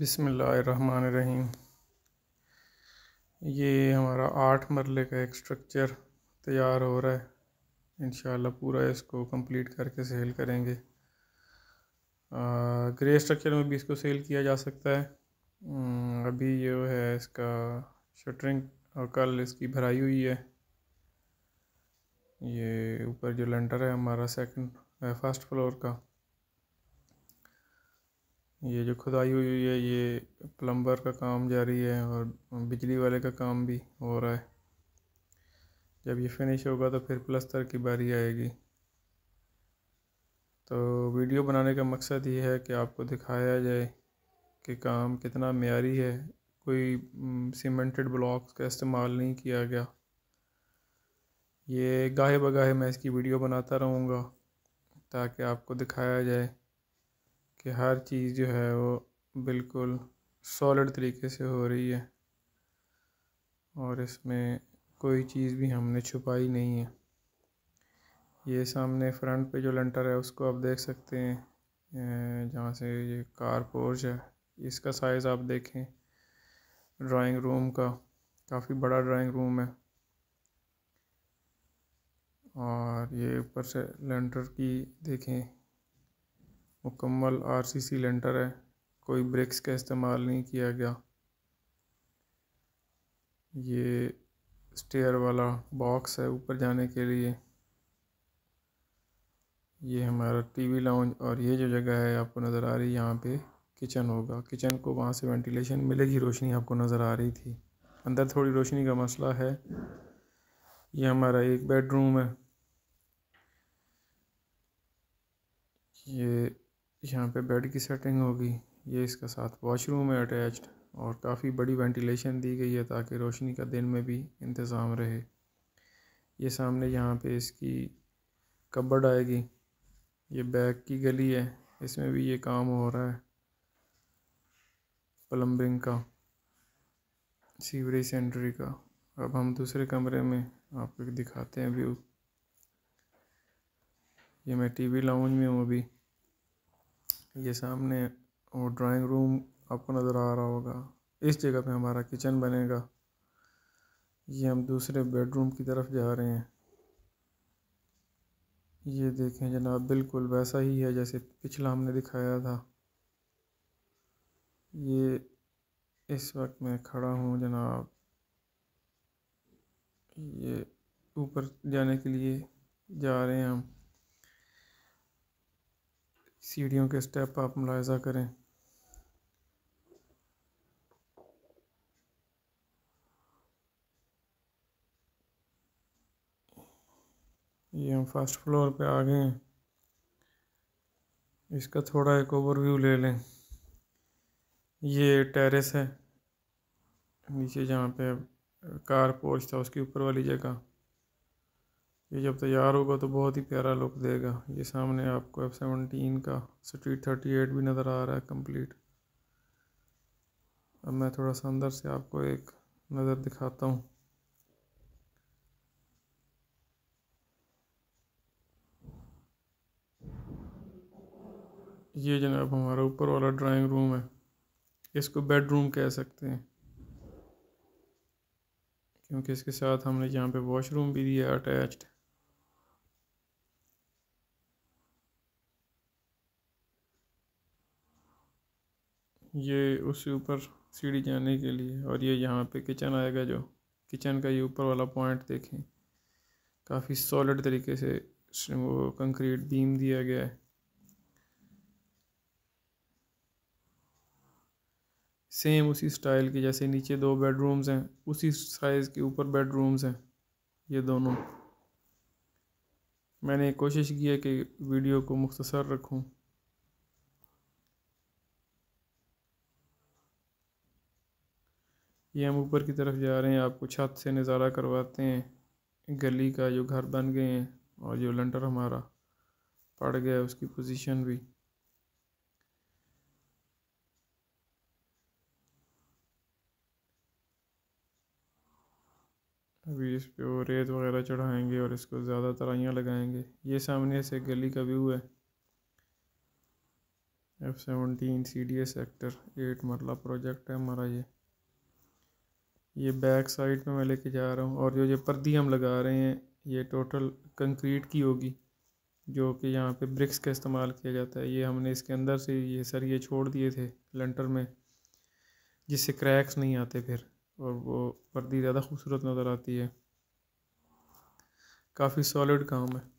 बिसमीम ये हमारा आठ मरले का एक स्ट्रक्चर तैयार हो रहा है इन पूरा इसको कंप्लीट करके सेल करेंगे ग्रे स्ट्रक्चर में भी इसको सेल किया जा सकता है हम्म, अभी जो है इसका शटरिंग और कल इसकी भराई हुई है ये ऊपर जो लेंटर है हमारा सेकंड फर्स्ट फ्लोर का ये जो खुदाई हुई हुई है ये प्लम्बर का काम जारी है और बिजली वाले का काम भी हो रहा है जब ये फिनिश होगा तो फिर प्लस्तर की बारी आएगी तो वीडियो बनाने का मकसद ये है कि आपको दिखाया जाए कि काम कितना मैारी है कोई सीमेंटेड ब्लॉक्स का इस्तेमाल नहीं किया गया ये गाहे बगाहे मैं इसकी वीडियो बनाता रहूँगा ताकि आपको दिखाया जाए कि हर चीज़ जो है वो बिल्कुल सॉलिड तरीके से हो रही है और इसमें कोई चीज़ भी हमने छुपाई नहीं है ये सामने फ्रंट पे जो लेंटर है उसको आप देख सकते हैं जहाँ से ये कार पोर्च है इसका साइज़ आप देखें ड्राइंग रूम का काफ़ी बड़ा ड्राइंग रूम है और ये ऊपर से लेंटर की देखें मुकम्मल सी सिलेंडर है कोई ब्रिक्स का इस्तेमाल नहीं किया गया ये स्टेयर वाला बॉक्स है ऊपर जाने के लिए ये हमारा टीवी लाउंज और ये जो जगह है आपको नज़र आ रही है यहाँ पे किचन होगा किचन को वहाँ से वेंटिलेशन मिलेगी रोशनी आपको नज़र आ रही थी अंदर थोड़ी रोशनी का मसला है ये हमारा एक बेडरूम है ये यहाँ पे बेड की सेटिंग होगी ये इसका साथ वॉशरूम है अटैच्ड और काफ़ी बड़ी वेंटिलेशन दी गई है ताकि रोशनी का दिन में भी इंतज़ाम रहे ये सामने यहाँ पे इसकी कबड आएगी ये बैक की गली है इसमें भी ये काम हो रहा है प्लम्बिंग का सीवरेज सेंट्री का अब हम दूसरे कमरे में आपको दिखाते हैं व्यू ये मैं टीवी लाउंज में हूँ अभी ये सामने वो ड्राइंग रूम आपको नज़र आ रहा होगा इस जगह पे हमारा किचन बनेगा ये हम दूसरे बेडरूम की तरफ जा रहे हैं ये देखें जनाब बिल्कुल वैसा ही है जैसे पिछला हमने दिखाया था ये इस वक्त मैं खड़ा हूँ जनाब ये ऊपर जाने के लिए जा रहे हैं हम सीढ़ियों के स्टेप आप मुलायजा करें ये हम फर्स्ट फ्लोर पे आ गए हैं इसका थोड़ा एक ओवरव्यू ले लें ये टेरेस है नीचे जहाँ पे कार पोर्च था उसकी ऊपर वाली जगह ये जब तैयार होगा तो बहुत ही प्यारा लुक देगा ये सामने आपको एफ सेवनटीन का स्ट्रीट थर्टी एट भी नज़र आ रहा है कंप्लीट अब मैं थोड़ा सा अंदर से आपको एक नज़र दिखाता हूँ ये जनाब हमारा ऊपर वाला ड्राइंग रूम है इसको बेडरूम कह सकते हैं क्योंकि इसके साथ हमने यहाँ पे वॉशरूम भी दिया अटैच्ड ये उसके ऊपर सीढ़ी जाने के लिए और ये यहाँ पे किचन आएगा जो किचन का ये ऊपर वाला पॉइंट देखें काफ़ी सॉलिड तरीके से वो कंक्रीट बीम दिया गया है सेम उसी स्टाइल के जैसे नीचे दो बेडरूम्स हैं उसी साइज़ के ऊपर बेडरूम्स हैं ये दोनों मैंने कोशिश की है कि वीडियो को मुख्तसर रखूं ये हम ऊपर की तरफ जा रहे हैं आपको छत से नज़ारा करवाते हैं गली का जो घर बन गए हैं और जो लंटर हमारा पड़ गया उसकी पोजीशन भी अभी इस पे वो रेत वगैरह चढ़ाएंगे और इसको ज़्यादा तराइयाँ लगाएंगे ये सामने से गली का व्यू है F seventeen C D S sector eight marla project है हमारा ये ये बैक साइड पे मैं लेके जा रहा हूँ और जो ये पर्दी हम लगा रहे हैं ये टोटल कंक्रीट की होगी जो कि यहाँ पे ब्रिक्स का इस्तेमाल किया जाता है ये हमने इसके अंदर से ये सर ये छोड़ दिए थे लेंटर में जिससे क्रैक्स नहीं आते फिर और वो पर्दी ज़्यादा खूबसूरत नज़र आती है काफ़ी सॉलिड काम है